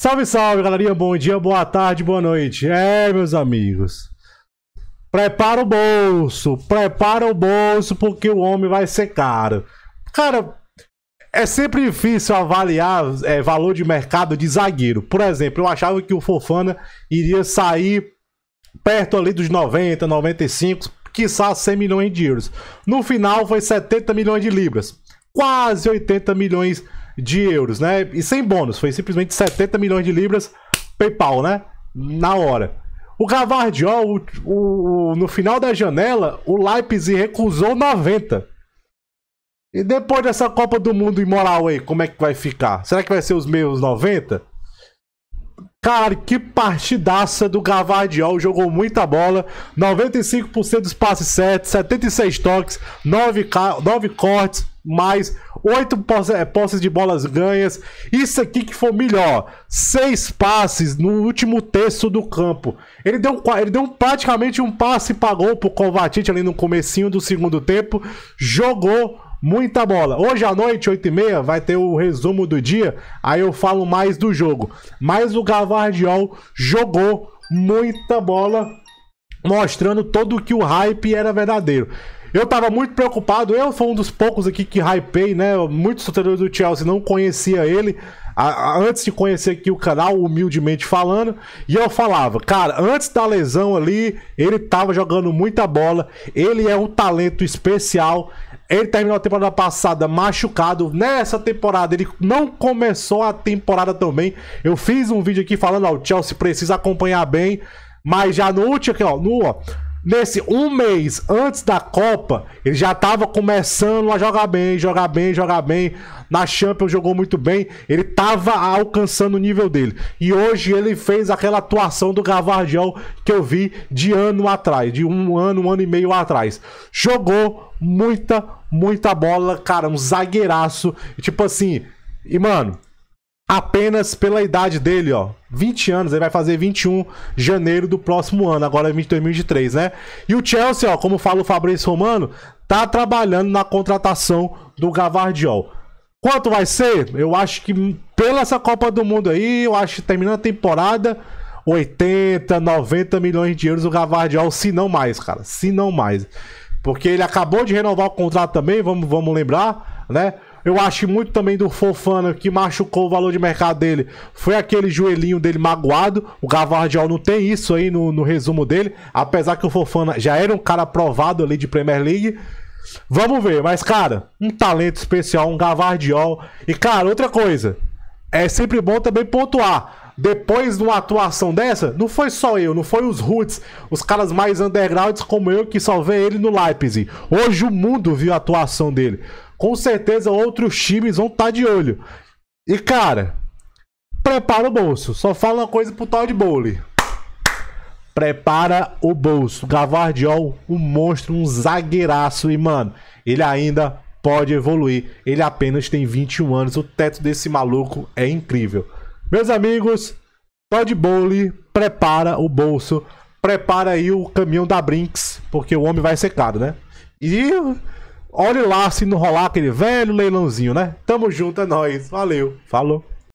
Salve, salve, galerinha. Bom dia, boa tarde, boa noite. É, meus amigos. Prepara o bolso, prepara o bolso, porque o homem vai ser caro. Cara, é sempre difícil avaliar é, valor de mercado de zagueiro. Por exemplo, eu achava que o Fofana iria sair perto ali dos 90, 95, quiçá 100 milhões de euros. No final foi 70 milhões de libras, quase 80 milhões de de euros, né? E sem bônus, foi simplesmente 70 milhões de libras, PayPal, né? Na hora. O Gavardiol, o, o, no final da janela, o Leipzig recusou 90. E depois dessa Copa do Mundo imoral aí, como é que vai ficar? Será que vai ser os meus 90? Cara, que partidaça do Gavardiol, jogou muita bola, 95% dos passes certos, 76 toques, 9, 9 cortes, mais 8 é, posses de bolas ganhas. Isso aqui que foi melhor. Seis passes no último terço do campo. Ele deu, ele deu praticamente um passe e pagou pro Kovacic ali no comecinho do segundo tempo. Jogou muita bola. Hoje à noite, 8h30, vai ter o resumo do dia. Aí eu falo mais do jogo. Mas o Gavardiol jogou muita bola. Mostrando todo que o hype era verdadeiro. Eu tava muito preocupado, eu sou um dos poucos aqui que hypei, né? Muitos torcedores do Chelsea não conhecia ele antes de conhecer aqui o canal, humildemente falando, e eu falava, cara, antes da lesão ali, ele tava jogando muita bola, ele é um talento especial. Ele terminou a temporada passada machucado. Nessa temporada, ele não começou a temporada também. Eu fiz um vídeo aqui falando, ó, o Chelsea precisa acompanhar bem. Mas já no último aqui, ó, no, ó, Nesse um mês antes da Copa, ele já estava começando a jogar bem, jogar bem, jogar bem. Na Champions jogou muito bem, ele estava alcançando o nível dele. E hoje ele fez aquela atuação do Gavardiol que eu vi de ano atrás, de um ano, um ano e meio atrás. Jogou muita, muita bola, cara, um zagueiraço. Tipo assim, e mano, apenas pela idade dele, ó. 20 anos, ele vai fazer 21 de janeiro do próximo ano, agora é 2023, né? E o Chelsea, ó, como fala o Fabrício Romano, tá trabalhando na contratação do Gavardiol. Quanto vai ser? Eu acho que pela essa Copa do Mundo aí, eu acho que terminando a temporada, 80, 90 milhões de euros o Gavardiol, se não mais, cara, se não mais. Porque ele acabou de renovar o contrato também, vamos, vamos lembrar, né? Eu acho muito também do Fofana que machucou o valor de mercado dele. Foi aquele joelhinho dele magoado. O Gavardiol não tem isso aí no, no resumo dele. Apesar que o Fofana já era um cara aprovado ali de Premier League. Vamos ver, mas cara, um talento especial, um Gavardiol. E cara, outra coisa, é sempre bom também pontuar. Depois de uma atuação dessa, não foi só eu, não foi os roots, os caras mais undergrounds como eu que só vê ele no Leipzig. Hoje o mundo viu a atuação dele com certeza outros times vão estar tá de olho. E, cara, prepara o bolso. Só fala uma coisa pro tal de Bowley. Prepara o bolso. Gavardiol, um monstro, um zagueiraço. E, mano, ele ainda pode evoluir. Ele apenas tem 21 anos. O teto desse maluco é incrível. Meus amigos, Todd Bowley prepara o bolso. Prepara aí o caminhão da Brinks, porque o homem vai ser caro, né? E Olhe lá se não rolar aquele velho leilãozinho, né? Tamo junto, é nóis. Valeu. Falou.